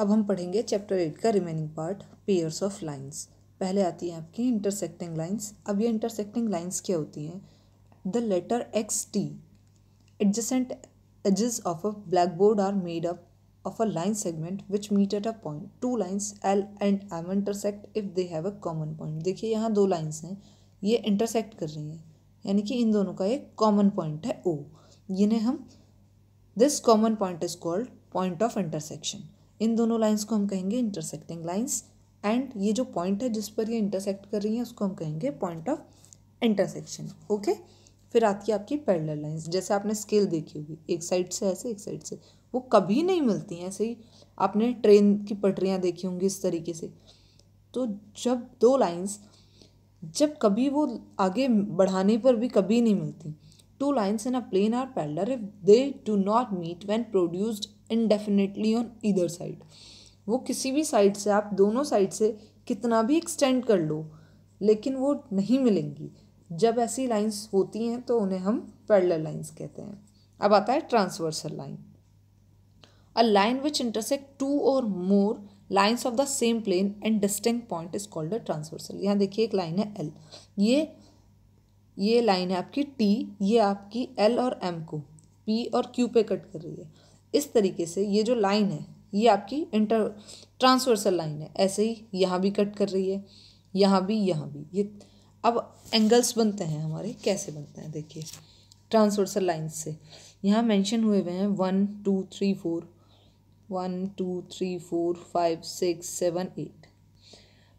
अब हम पढ़ेंगे चैप्टर एट का remaining part pairs of lines पहले आती हैं आपकी इंटरसेक्टिंग लाइन्स अब ये इंटरसेक्टिंग लाइन्स क्या होती हैं the letter X T adjacent of a black board are made up of a line segment which meet at a point two lines L and M intersect if they have a common point देखिए यहाँ दो lines हैं ये intersect कर रही हैं यानी कि इन दोनों का एक कॉमन पॉइंट है ओ जिन्हें हम this common point is called point of intersection इन दोनों लाइंस को हम कहेंगे इंटरसेक्टिंग लाइंस एंड ये जो पॉइंट है जिस पर ये इंटरसेक्ट कर रही है उसको हम कहेंगे पॉइंट ऑफ इंटरसेक्शन ओके फिर आती है आपकी पैरेलल लाइंस जैसे आपने स्केल देखी होगी एक साइड से ऐसे एक साइड से वो कभी नहीं मिलती हैं ऐसे ही आपने ट्रेन की पटरियाँ देखी होंगी इस तरीके से तो जब दो लाइंस जब कभी वो आगे बढ़ाने पर भी कभी नहीं मिलती two lines in a plane are parallel if they do not meet when produced indefinitely on इधर साइड वो किसी भी साइड से आप दोनों साइड से कितना भी एक्सटेंड कर लो लेकिन वो नहीं मिलेंगी जब ऐसी लाइंस होती हैं तो उन्हें हम पैरल लाइंस कहते हैं अब आता है transversal line a line which intersect two और more lines of the same plane and distinct point is called a transversal यहाँ देखिए एक लाइन है एल ये ये लाइन है आपकी टी ये आपकी एल और एम को पी और क्यू पे कट कर रही है इस तरीके से ये जो लाइन है ये आपकी इंटर ट्रांसवर्सल लाइन है ऐसे ही यहाँ भी कट कर रही है यहाँ भी यहाँ भी ये अब एंगल्स बनते हैं हमारे कैसे बनते हैं देखिए ट्रांसवर्सल लाइन्स से यहाँ मेंशन हुए हुए हैं one two three four one two three four five six seven eight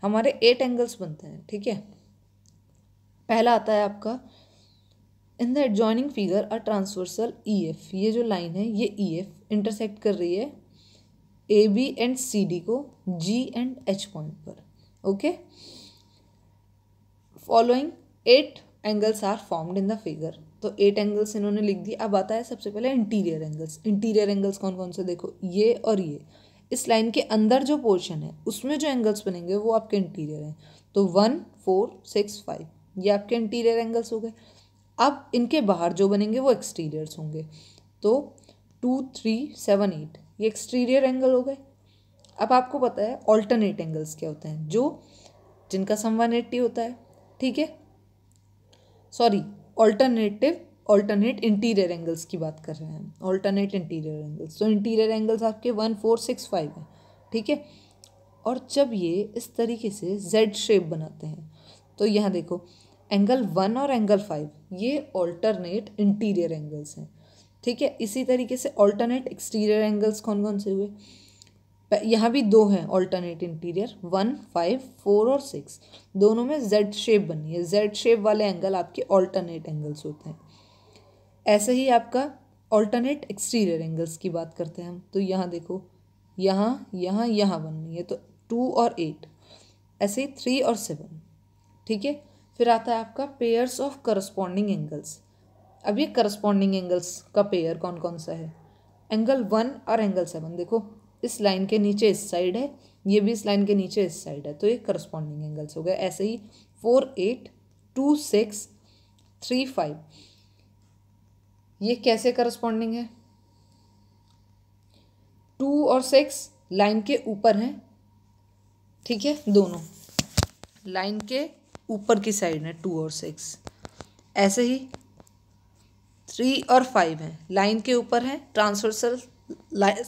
हमारे एट एंगल्स बनते हैं ठीक है पहला आता है आपका in the adjoining figure a transversal E F ये जो लाइन है ये ई e एफ इंटरसेक्ट कर रही है A B and C D को जी एंड एच पॉइंट पर okay following eight angles are formed in the figure तो एट एंगल्स इन्होंने लिख दिए अब आता है सबसे पहले इंटीरियर एंगल्स इंटीरियर एंगल्स कौन कौन से देखो ये और ये इस लाइन के अंदर जो पोर्शन है उसमें जो एंगल्स बनेंगे वो आपके इंटीरियर हैं तो वन फोर सिक्स फाइव ये आपके इंटीरियर एंगल्स हो गए अब इनके बाहर जो बनेंगे वो एक्सटीरियर्स होंगे तो टू थ्री सेवन एट ये एक्सटीरियर एंगल हो गए अब आपको पता है ऑल्टरनेट एंगल्स क्या होते हैं जो जिनका सम वन एट्टी होता है ठीक है sorry alternative alternate interior angles की बात कर रहे हैं ऑल्टरनेट इंटीरियर एंगल्स तो इंटीरियर एंगल्स आपके वन फोर सिक्स फाइव हैं ठीक है और जब ये इस तरीके से जेड शेप बनाते हैं तो यहाँ देखो एंगल वन और एंगल फाइव ये ऑल्टरनेट इंटीरियर एंगल्स हैं ठीक है इसी तरीके से ऑल्टरनेट एक्सटीरियर एंगल्स कौन कौन से हुए यहाँ भी दो हैं alternate interior one five four और सिक्स दोनों में जेड शेप बनी है जेड शेप वाले एंगल आपके ऑल्टरनेट एंगल्स होते हैं ऐसे ही आपका ऑल्टरनेट एक्सटीरियर एंगल्स की बात करते हैं हम तो यहाँ देखो यहाँ यहाँ यहाँ बननी है तो टू और एट ऐसे ही थ्री और सेवन ठीक है फिर आता है आपका पेयर्स ऑफ करस्पॉन्डिंग एंगल्स अब ये करस्पॉन्डिंग एंगल्स का पेयर कौन कौन सा है एंगल वन और एंगल सेवन देखो इस लाइन के नीचे इस साइड है ये भी इस लाइन के नीचे इस साइड है तो ये करस्पॉन्डिंग एंगल्स हो गए ऐसे ही four eight two six three five ये कैसे करस्पॉन्डिंग है टू और सिक्स लाइन के ऊपर हैं ठीक है दोनों लाइन के ऊपर की साइड है टू और सिक्स ऐसे ही थ्री और फाइव हैं लाइन के ऊपर है ट्रांसवर्सल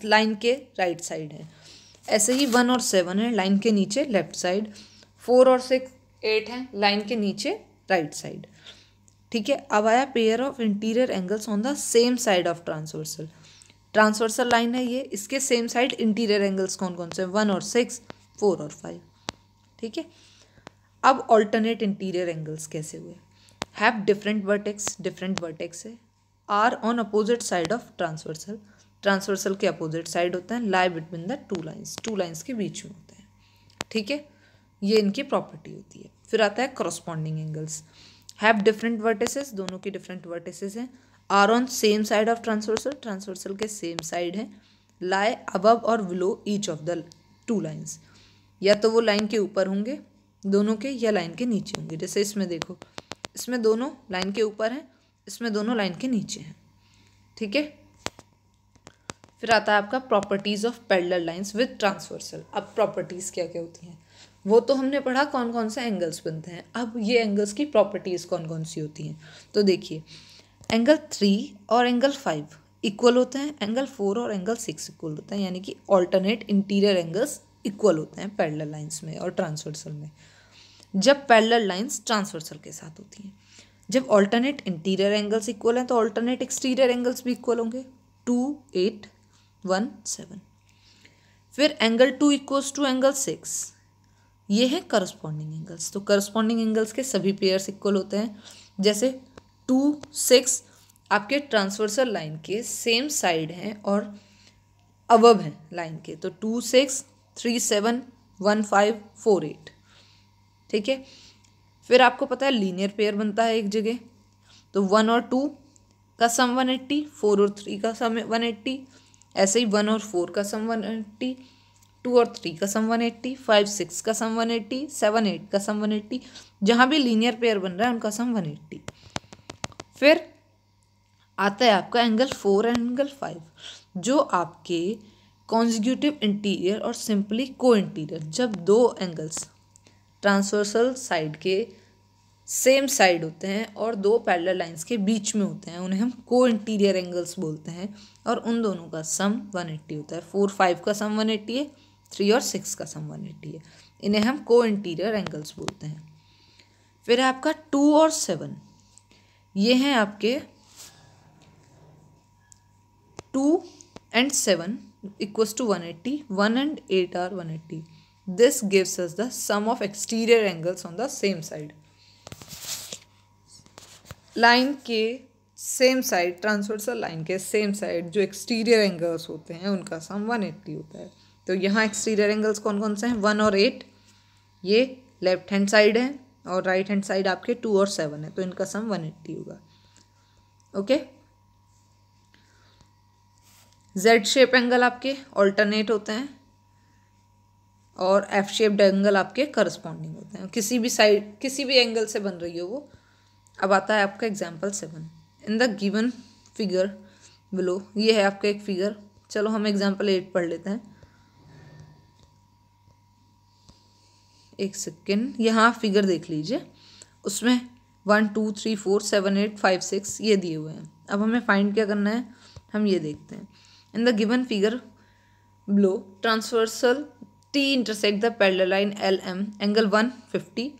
लाइन के राइट साइड है ऐसे ही वन और सेवन है लाइन के नीचे लेफ्ट साइड फोर और सिक्स एट हैं लाइन के नीचे राइट साइड ठीक है अब आया pair of interior angles on the same side of transversal transversal line है ये इसके सेम साइड इंटीरियर एंगल्स कौन कौन से वन और सिक्स फोर और फाइव ठीक है अब ऑल्टरनेट इंटीरियर एंगल्स कैसे हुए have different vertex different vertex है are on opposite side of transversal transversal के अपोजिट साइड होते हैं lie between the two lines two lines के बीच में होते हैं ठीक है ये इनकी प्रॉपर्टी होती है फिर आता है corresponding angles have different vertices दोनों की डिफरेंट वर्टिसेस हैं are on same side of transversal transversal के सेम साइड हैं लाए अबव और below each of the two lines या तो वो लाइन के ऊपर होंगे दोनों के या लाइन के नीचे होंगे जैसे इसमें देखो इसमें दोनों लाइन के ऊपर हैं इसमें दोनों लाइन के नीचे हैं ठीक है फिर आता है आपका properties of parallel lines with transversal अब प्रॉपर्टीज़ क्या क्या होती हैं वो तो हमने पढ़ा कौन कौन से एंगल्स बनते हैं अब ये एंगल्स की प्रॉपर्टीज़ कौन कौन सी होती हैं तो देखिए एंगल थ्री और एंगल फाइव इक्वल होते हैं एंगल फोर और एंगल सिक्स इक्वल होते हैं यानी कि ऑल्टरनेट इंटीरियर एंगल्स इक्वल होते हैं पैडलर लाइन्स में और ट्रांसवर्सल में जब पैडलर लाइन्स ट्रांसवर्सल के साथ होती हैं जब ऑल्टरनेट इंटीरियर एंगल्स इक्वल हैं तो ऑल्टरनेट एक्सटीरियर एंगल्स भी इक्वल होंगे टू एट वन सेवन फिर angle two equals to angle six ये है करस्पॉन्डिंग एंगल्स तो करस्पॉन्डिंग एंगल्स के सभी पेयर्स इक्वल होते हैं जैसे टू सिक्स आपके ट्रांसवर्सल लाइन के सेम साइड हैं और अबब हैं लाइन के तो two six three seven one five four eight ठीक है फिर आपको पता है लीनियर पेयर बनता है एक जगह तो वन और टू का सम वन एट्टी फोर और थ्री का सम वन एट्टी ऐसे ही वन और फोर का सम वन एट्टी टू और थ्री का sum one eighty five six का sum one eighty seven eight का सम वन एट्टी जहाँ भी लीनियर पेयर बन रहा है उनका सम वन एट्टी फिर आता है आपका angle four and angle five जो आपके कॉन्जिक्यूटिव इंटीरियर और सिंपली को इंटीरियर जब दो एंगल्स ट्रांसवर्सल साइड के सेम साइड होते हैं और दो पैरल लाइंस के बीच में होते हैं उन्हें हम को इंटीरियर एंगल्स बोलते हैं और उन दोनों का सम वन एट्टी होता है फोर फाइव का सम वन एट्टी है थ्री और सिक्स का सम वन एट्टी है इन्हें हम को इंटीरियर एंगल्स बोलते हैं फिर है आपका टू और सेवन ये हैं आपके two and seven equals to one eighty one and eight are one eighty This gives us the sum of exterior angles on the same side. Line के सेम साइड ट्रांसवर्सल लाइन के same side जो exterior angles होते हैं उनका सम one eighty होता है तो यहाँ एक्सटीरियर एंगल्स कौन कौन से हैं वन और एट ये लेफ्ट हैंड साइड है और राइट हैंड साइड आपके टू और सेवन है तो इनका सम वन एट्टी होगा ओके जेड शेप एंगल आपके ऑल्टरनेट होते हैं और एफ शेप्ड एंगल आपके करस्पॉन्डिंग होते हैं किसी भी साइड किसी भी एंगल से बन रही हो वो अब आता है आपका example seven in the given figure below ये है आपका एक फिगर चलो हम एग्जाम्पल एट पढ़ लेते हैं एक सेकेंड यहाँ फिगर देख लीजिए उसमें one two three four seven eight five six ये दिए हुए हैं अब हमें फाइंड क्या करना है हम ये देखते हैं in the given figure below transversal T intersect the parallel line L M angle one fifty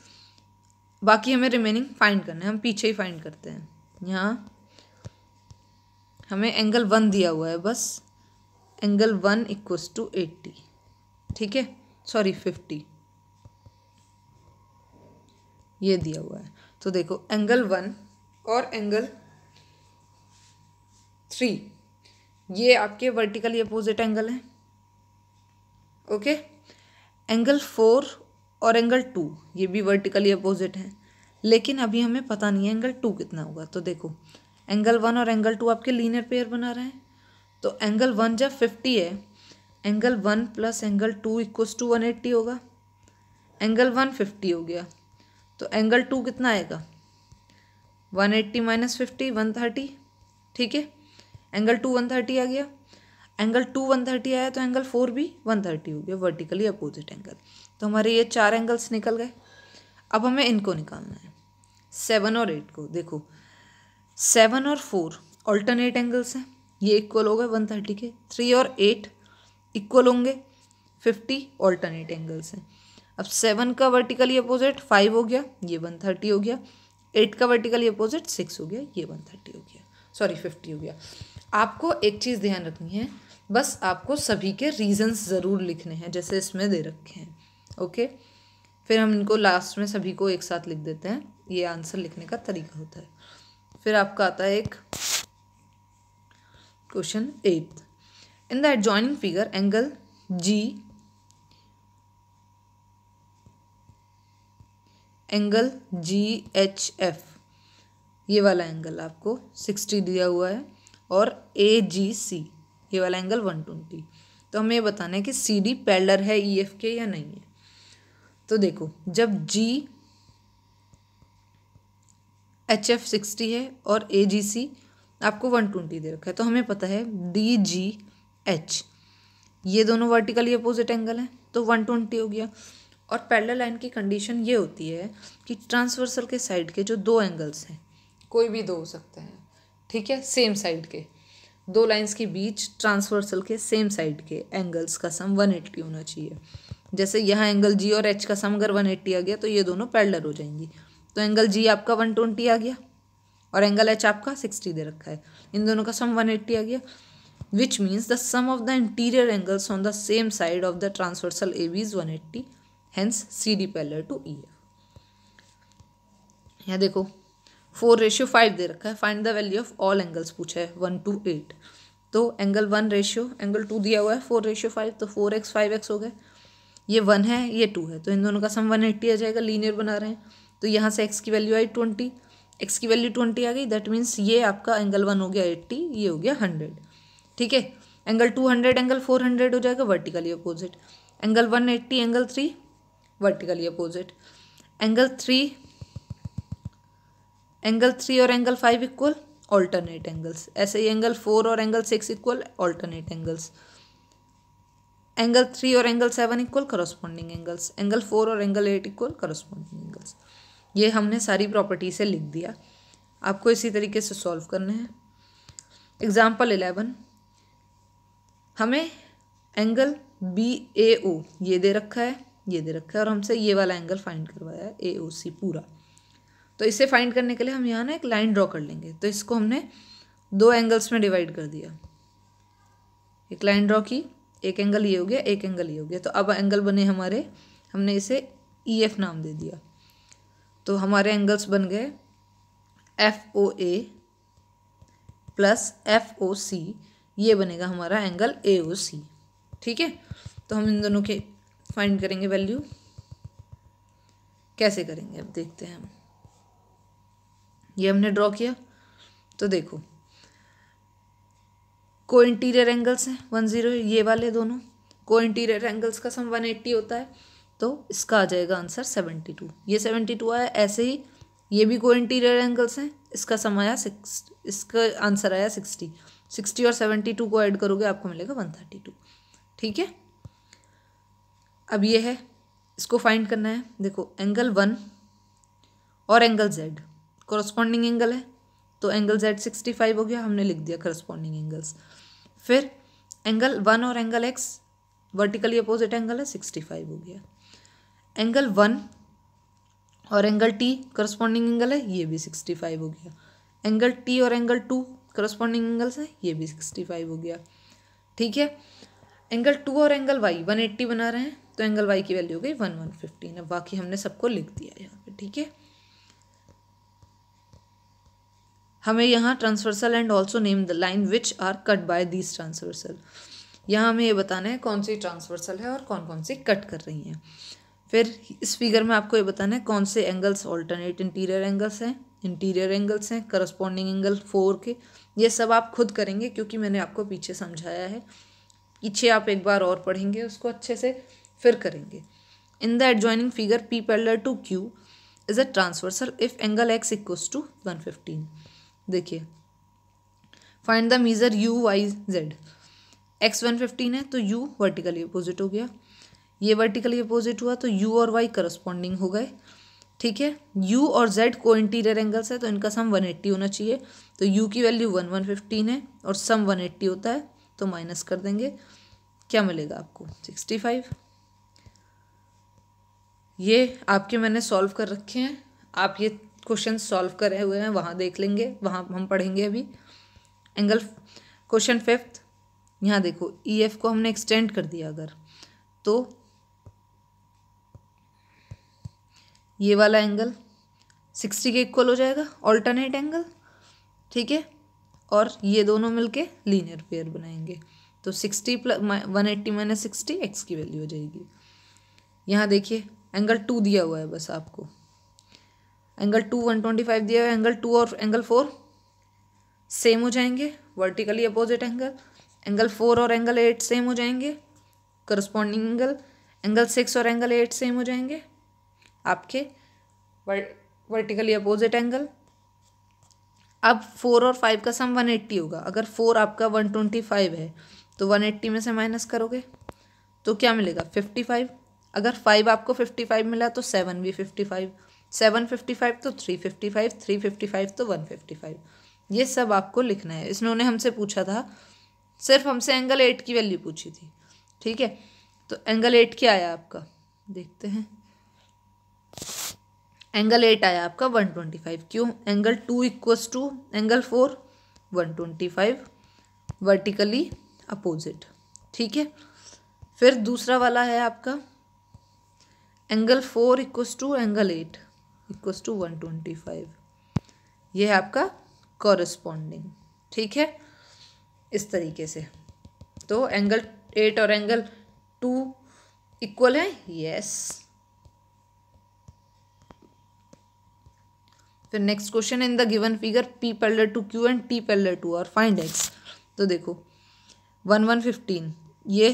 बाकी हमें रिमेनिंग फाइंड करना है हम पीछे ही फाइंड करते हैं यहाँ हमें एंगल वन दिया हुआ है बस angle one equals to eighty ठीक है सॉरी फिफ्टी ये दिया हुआ है तो देखो एंगल वन और एंगल थ्री ये आपके वर्टिकली अपोजिट एंगल हैं ओके okay? एंगल फोर और एंगल टू ये भी वर्टिकली अपोजिट हैं लेकिन अभी हमें पता नहीं है एंगल टू कितना होगा तो देखो एंगल वन और एंगल टू आपके लीनियर पेयर बना रहे हैं तो एंगल वन जब फिफ्टी है angle one plus angle two equals to one eighty होगा एंगल वन फिफ्टी हो गया तो एंगल टू कितना आएगा one eighty minus fifty one thirty ठीक है एंगल टू वन थर्टी आ गया एंगल टू वन थर्टी आया तो एंगल फोर भी वन थर्टी हो गया वर्टिकली अपोजिट एंगल तो हमारे ये चार एंगल्स निकल गए अब हमें इनको निकालना है सेवन और एट को देखो सेवन और फोर ऑल्टरनेट एंगल्स हैं ये इक्वल हो गए वन थर्टी के थ्री और एट इक्वल होंगे फिफ्टी ऑल्टरनेट एंगल्स हैं अब सेवन का वर्टिकली अपोजिट फाइव हो गया ये वन थर्टी हो गया एट का वर्टिकली अपोजिट सिक्स हो गया ये वन थर्टी हो गया सॉरी फिफ्टी हो गया आपको एक चीज़ ध्यान रखनी है बस आपको सभी के रीजंस ज़रूर लिखने हैं जैसे इसमें दे रखे हैं ओके फिर हम इनको लास्ट में सभी को एक साथ लिख देते हैं ये आंसर लिखने का तरीका होता है फिर आपका आता है एक question eighth in the adjoining figure angle G angle G H F ये वाला एंगल आपको सिक्सटी दिया हुआ है और ए जी सी ये वाला एंगल वन ट्वेंटी तो हमें ये बताना है कि सी डी पैलर है ई एफ के या नहीं है तो देखो जब जी एच एफ सिक्सटी है और ए जी सी आपको वन ट्वेंटी दे रखा है तो हमें पता है डी जी एच ये दोनों वर्टिकली अपोजिट एंगल हैं तो वन ट्वेंटी हो गया और पैरेलल लाइन की कंडीशन ये होती है कि ट्रांसवर्सल के साइड के जो दो एंगल्स हैं कोई भी दो हो सकते हैं ठीक है सेम साइड के दो लाइंस के बीच ट्रांसवर्सल के सेम साइड के एंगल्स का सम 180 होना चाहिए जैसे यहाँ एंगल जी और एच का सम अगर 180 आ गया तो ये दोनों पैडलर हो जाएंगी तो एंगल जी आपका 120 आ गया और एंगल एच आपका 60 दे रखा है इन दोनों का सम 180 आ गया which means the sum of the interior angles on the same side of the transversal A B is one eighty hence C D parallel to E F यहाँ देखो फोर रेशियो फाइव दे रखा है find the value of all angles पूछा है one two eight तो angle one ratio angle two दिया हुआ है फोर रेशियो फाइव तो फोर एक्स फाइव एक्स हो गए ये वन है ये टू है तो इन दोनों का सम वन एट्टी आ जाएगा लीनियर बना रहे हैं तो यहाँ से एक्स की वैल्यू आई ट्वेंटी एक्स की वैल्यू ट्वेंटी आ गई दैट मीन्स ये आपका एंगल वन हो गया एट्टी ये हो गया हंड्रेड ठीक है angle two hundred angle four hundred हो जाएगा vertically opposite angle one eighty angle three vertically opposite angle three angle three और angle five equal alternate angles ऐसे ही एंगल फोर और angle six equal alternate angles angle three और angle seven equal corresponding angles angle four और angle eight equal corresponding angles ये हमने सारी property से लिख दिया आपको इसी तरीके से सॉल्व करना है एग्जाम्पल इलेवन हमें एंगल बी ए ओ ये दे रखा है ये दे रखा है और हमसे ये वाला एंगल फाइंड करवाया है ए ओ सी पूरा तो इसे फाइंड करने के लिए हम यहाँ ना एक लाइन ड्रॉ कर लेंगे तो इसको हमने दो एंगल्स में डिवाइड कर दिया एक लाइन ड्रॉ की एक एंगल ये हो गया एक एंगल ये हो गया तो अब एंगल बने हमारे हमने इसे ई e एफ नाम दे दिया तो हमारे एंगल्स बन गए F O A plus F O C ये बनेगा हमारा एंगल ए ओ सी ठीक है तो हम इन दोनों के फाइंड करेंगे वैल्यू कैसे करेंगे अब देखते हैं हम ये हमने ड्रॉ किया तो देखो को इंटीरियर एंगल्स हैं वन ज़ीरो ये वाले दोनों को इंटीरियर एंगल्स का सम वन एट्टी होता है तो इसका आ जाएगा आंसर सेवेंटी टू ये सेवेंटी टू आया ऐसे ही ये भी को इंटीरियर एंगल्स हैं इसका सम आया सिक्स इसका आंसर आया सिक्सटी सिक्सटी और सेवेंटी टू को ऐड करोगे आपको मिलेगा वन थर्टी टू ठीक है अब ये है इसको फाइंड करना है देखो एंगल वन और एंगल जेड कॉरस्पॉन्डिंग एंगल है तो एंगल जेड सिक्सटी फाइव हो गया हमने लिख दिया करस्पॉन्डिंग एंगल्स फिर एंगल वन और angle X vertically opposite angle है सिक्सटी फाइव हो गया एंगल वन और एंगल टी करस्पॉन्डिंग एंगल है ये भी सिक्सटी फाइव हो गया एंगल टी और एंगल टू करस्पॉन्डिंग एंगल्स है ये भी सिक्सटी फाइव हो गया ठीक है एंगल टू और एंगल वाई वन एट्टी बना रहे हैं तो एंगल वाई की वैल्यू हो गई वन वन फिफ्टीन अब बाकी हमने सबको लिख दिया यहाँ पर ठीक है हमें यहाँ transversal and also name the line which are cut by this transversal यहाँ हमें ये बताना है कौन सी ट्रांसवर्सल है और कौन कौन सी कट कर रही हैं फिर इस फिगर में आपको ये बताना है कौन से एंगल्स ऑल्टरनेट इंटीरियर एंगल्स हैं इंटीरियर एंगल्स हैं करस्पॉन्डिंग एंगल फोर के ये सब आप खुद करेंगे क्योंकि मैंने आपको पीछे समझाया है पीछे आप एक बार और पढ़ेंगे उसको अच्छे से फिर करेंगे in the adjoining figure P parallel to Q is a transversal if angle X equal to one fifteen देखिए find the measure U Y Z X one fifteen है तो यू वर्टिकली अपोजिट हो गया ये वर्टिकली अपोजिट हुआ तो you और Y corresponding हो गए ठीक है यू और जेड को इंटीरियर एंगल्स है तो इनका सम वन एट्टी होना चाहिए तो यू की वैल्यू वन वन फिफ्टीन है और सम वन एट्टी होता है तो माइनस कर देंगे क्या मिलेगा आपको सिक्सटी फाइव ये आपके मैंने सॉल्व कर रखे हैं आप ये क्वेश्चन सॉल्व करे हुए हैं वहाँ देख लेंगे वहाँ हम पढ़ेंगे अभी एंगल क्वेश्चन फिफ्थ यहाँ देखो ई e एफ को हमने एक्सटेंड कर दिया अगर तो ये वाला एंगल सिक्सटी के इक्वल हो जाएगा ऑल्टरनेट एंगल ठीक है और ये दोनों मिलके लीनियर पेयर बनाएंगे तो sixty plus one eighty minus sixty X की वैल्यू हो जाएगी यहाँ देखिए एंगल टू दिया हुआ है बस आपको angle two one twenty five दिया हुआ एंगल टू और एंगल फोर सेम हो जाएंगे vertically opposite angle angle four और एंगल एट सेम हो जाएंगे करस्पॉन्डिंग एंगल एंगल सिक्स और एंगल एट सेम हो जाएंगे आपके वर्टिकली अपोजिट एंगल अब फोर और फाइव का सम वन एट्टी होगा अगर फोर आपका वन ट्वेंटी फाइव है तो वन एट्टी में से माइनस करोगे तो क्या मिलेगा फिफ्टी फाइव अगर फाइव आपको फिफ्टी फाइव मिला तो सेवन भी fifty five seven fifty five तो three fifty five three fifty five तो वन फिफ्टी फाइव ये सब आपको लिखना है इसमें उन्हें हमसे पूछा था सिर्फ हमसे एंगल एट की वैल्यू पूछी थी ठीक है तो एंगल एट क्या आया आपका देखते हैं एंगल एट आया आपका वन ट्वेंटी फाइव क्यों angle two equals to angle four one twenty five vertically opposite ठीक है फिर दूसरा वाला है आपका angle four equals to angle eight equals to one twenty five ये है आपका कॉरस्पॉन्डिंग ठीक है इस तरीके से तो एंगल एट और एंगल टू इक्वल है यस फिर next question in the given figure P parallel to Q and T parallel to और फाइंड एक्स तो देखो वन वन फिफ्टीन ये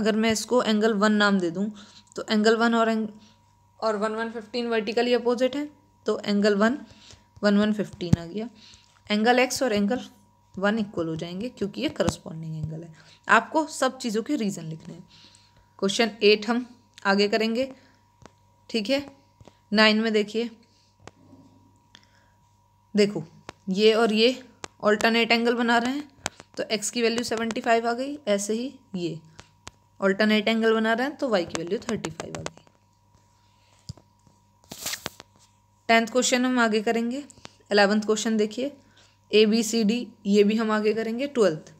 अगर मैं इसको एंगल वन नाम दे दूं तो एंगल वन और एंग और one one fifteen vertically opposite है तो angle one one one fifteen आ गया एंगल एक्स और एंगल वन इक्वल हो जाएंगे क्योंकि ये करस्पॉन्डिंग एंगल है आपको सब चीज़ों के रीज़न लिखने हैं क्वेश्चन एट हम आगे करेंगे ठीक है नाइन में देखिए देखो ये और ये ऑल्टरनेट एंगल बना रहे हैं तो एक्स की वैल्यू सेवेंटी फाइव आ गई ऐसे ही ये ऑल्टरनेट एंगल बना रहे हैं तो वाई की वैल्यू थर्टी फाइव आ गई टेंथ क्वेश्चन हम आगे करेंगे एलेवंथ क्वेश्चन देखिए ए बी सी डी ये भी हम आगे करेंगे twelfth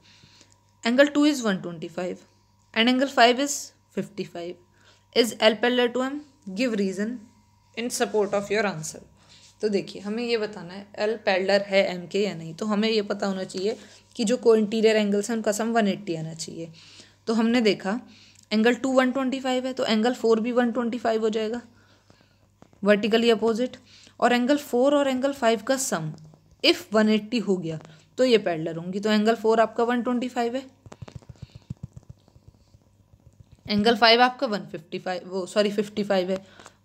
angle two is one twenty five and angle five is fifty five is L parallel to M give reason in support of your answer तो देखिए हमें ये बताना है एल पेल्डर है एम के या नहीं तो हमें ये पता होना चाहिए कि जो को इंटीरियर एंगल्स हैं उनका सम वन एट्टी आना चाहिए तो हमने देखा angle two one twenty five है तो एंगल फोर भी वन ट्वेंटी फाइव हो जाएगा वर्टिकली अपोजिट और एंगल फोर और एंगल फाइव का सम इफ़ वन एट्टी हो गया तो ये पैडलर होंगी तो एंगल फोर आपका वन ट्वेंटी फाइव है एंगल फाइव आपका वन फिफ्टी फाइव वो सॉरी फिफ्टी फाइव है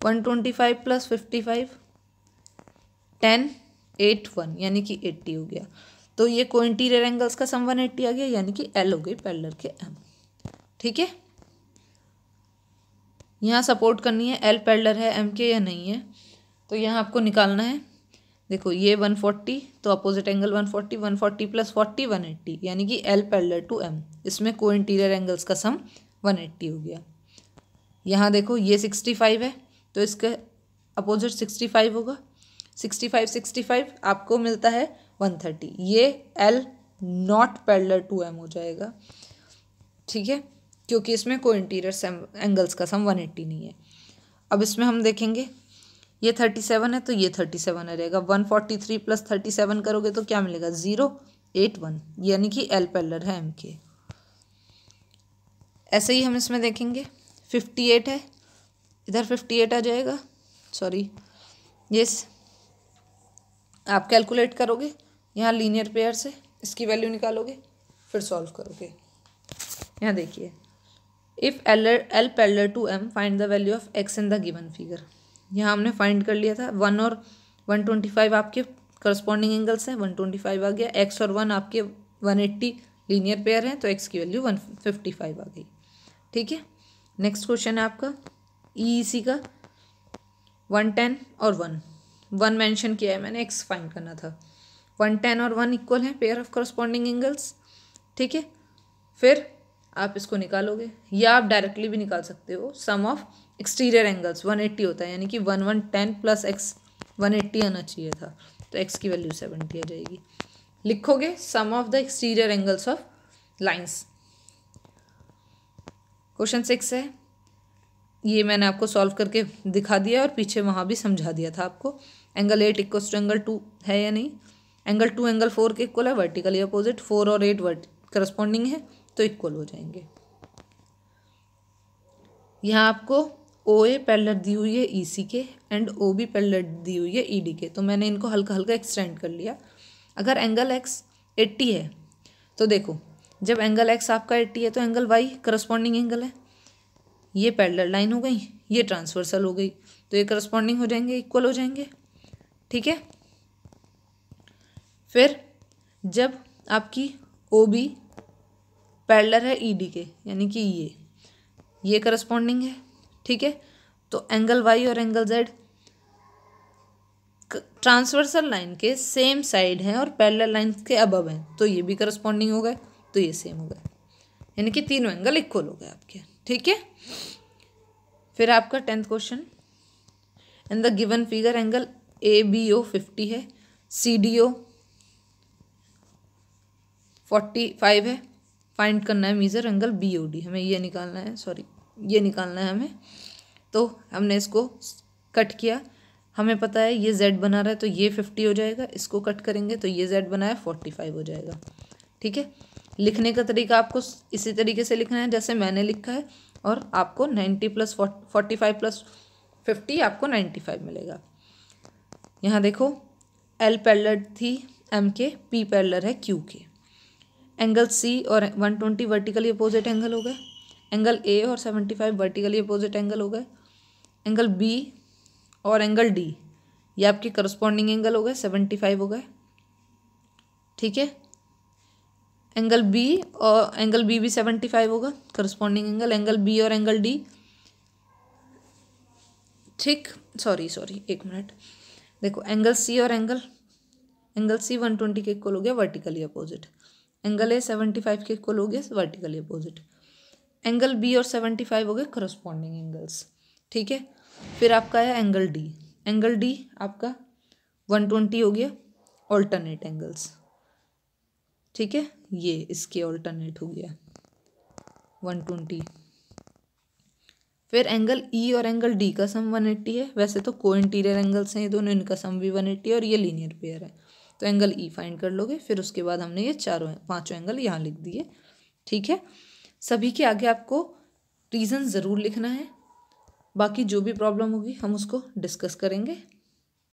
one twenty five plus fifty five ten eight one यानी कि एट्टी हो गया तो ये को इंटीरियर एंगल्स का सम वन एट्टी आ गया यानी कि एल हो गई पैडलर के एम ठीक है यहाँ सपोर्ट करनी है एल पैडलर है एम के या नहीं है तो यहाँ आपको निकालना है देखो ये वन फोर्टी तो opposite angle one forty one forty plus forty one eighty यानी कि एल पैरल टू एम इसमें को इंटीरियर एंगल्स का सम वन एट्टी हो गया यहाँ देखो ये सिक्सटी फाइव है तो इसके अपोजिट सिक्सटी फाइव होगा सिक्सटी फाइव सिक्सटी फाइव आपको मिलता है वन थर्टी ये L not parallel to M हो जाएगा ठीक है क्योंकि इसमें को इंटीरियर एंगल्स का सम वन एट्टी नहीं है अब इसमें हम देखेंगे ये थर्टी सेवन है तो ये थर्टी सेवन रहेगा one forty three plus thirty seven करोगे तो क्या मिलेगा ज़ीरो एट वन यानी कि एल पेलर है एम के ऐसे ही हम इसमें देखेंगे फिफ्टी एट है इधर फिफ्टी एट आ जाएगा सॉरी यस आप कैलकुलेट करोगे यहाँ लीनियर पेयर से इसकी वैल्यू निकालोगे फिर सॉल्व करोगे यहाँ देखिए if L L parallel to M find the value of X in the given figure यहाँ हमने फाइंड कर लिया था वन और वन ट्वेंटी फाइव आपके करस्पॉन्डिंग एंगल्स हैं वन ट्वेंटी फाइव आ गया एक्स और वन आपके वन एट्टी लीनियर पेयर हैं तो एक्स की वैल्यू वन फिफ्टी फाइव आ गई ठीक है नेक्स्ट क्वेश्चन है आपका ई e सी e का वन टेन और वन वन मैंशन किया है मैंने एक्स फाइंड करना था वन टेन और वन इक्वल है पेयर ऑफ करस्पॉन्डिंग एंगल्स ठीक है फिर आप इसको निकालोगे या आप डायरेक्टली भी निकाल सकते हो सम ऑफ एक्सटीरियर एंगल्स 180 होता है यानी कि one one ten plus X one eighty आना चाहिए था तो एक्स की वैल्यू सेवेंटी आ जाएगी लिखोगे sum of the exterior angles of lines question six है ये मैंने आपको सॉल्व करके दिखा दिया और पीछे वहाँ भी समझा दिया था आपको angle eight equal to angle two है या नहीं एंगल टू एंगल फोर के इक्वल है वर्टिकली अपोजिट फोर और एट वर्ट करस्पॉन्डिंग है तो इक्वल हो जाएंगे यहाँ आपको ओ ए पैरेलल दी हुई है ई सी के एंड ओ बी पैरेलल दी हुई है ई डी के तो मैंने इनको हल्का हल्का एक्सटेंड कर लिया अगर एंगल एक्स एट्टी है तो देखो जब एंगल एक्स आपका एट्टी है तो एंगल वाई करस्पॉन्डिंग एंगल है ये पैलर लाइन हो गई ये ट्रांसवर्सल हो गई तो ये करस्पॉन्डिंग हो जाएंगे इक्वल हो जाएंगे ठीक है फिर जब आपकी ओ बी पैरेलल है ई डी के यानी कि ये ये करस्पॉन्डिंग है ठीक है तो एंगल वाई और एंगल जेड ट्रांसवर्सल लाइन के सेम साइड हैं और पैरल लाइन के अब हैं तो ये भी करस्पॉन्डिंग हो गए तो ये सेम हो गए यानी कि तीनों एंगल इक्वल हो गए आपके ठीक है फिर आपका tenth question and the given figure angle A B O fifty है C D O forty five है फाइंड करना है measure angle B O D हमें ये निकालना है सॉरी ये निकालना है हमें तो हमने इसको कट किया हमें पता है ये जेड बना रहा है तो ये फिफ्टी हो जाएगा इसको कट करेंगे तो ये जेड बना है फोर्टी फाइव हो जाएगा ठीक है लिखने का तरीका आपको इसी तरीके से लिखना है जैसे मैंने लिखा है और आपको ninety plus forty five plus fifty आपको नाइन्टी फाइव मिलेगा यहाँ देखो एल पैरलर थी एम के पी पैरलर है क्यू के एंगल सी और one twenty vertically opposite angle हो गए एंगल ए और seventy five vertically opposite angle हो गए एंगल बी और एंगल डी ये आपके करस्पॉन्डिंग एंगल हो गए सेवेंटी फाइव हो गए ठीक है एंगल बी और एंगल बी भी सेवेंटी फाइव होगा करस्पॉन्डिंग एंगल एंगल बी और एंगल डी ठीक सॉरी सॉरी एक मिनट देखो एंगल सी और angle angle C one twenty के इक्वल हो गया vertically opposite angle A seventy five के इक्वल हो गया वर्टिकली अपोजिट एंगल बी और सेवेंटी फाइव हो गए करस्पॉन्डिंग एंगल्स ठीक है फिर आपका है एंगल डी एंगल डी आपका वन ट्वेंटी हो गया ऑल्टरनेट एंगल्स ठीक है ये इसके ऑल्टरनेट हो गया वन ट्वेंटी फिर एंगल ई e और एंगल डी का सम वन एट्टी है वैसे तो को इंटीरियर एंगल्स हैं ये दोनों इनका सम भी वन एट्टी है और ये लीनियर पेयर है तो एंगल ई e फाइंड कर लोगे फिर उसके बाद हमने ये चारों पांचों एंगल यहाँ लिख दिए ठीक है सभी के आगे आपको रीज़न ज़रूर लिखना है बाकी जो भी प्रॉब्लम होगी हम उसको डिस्कस करेंगे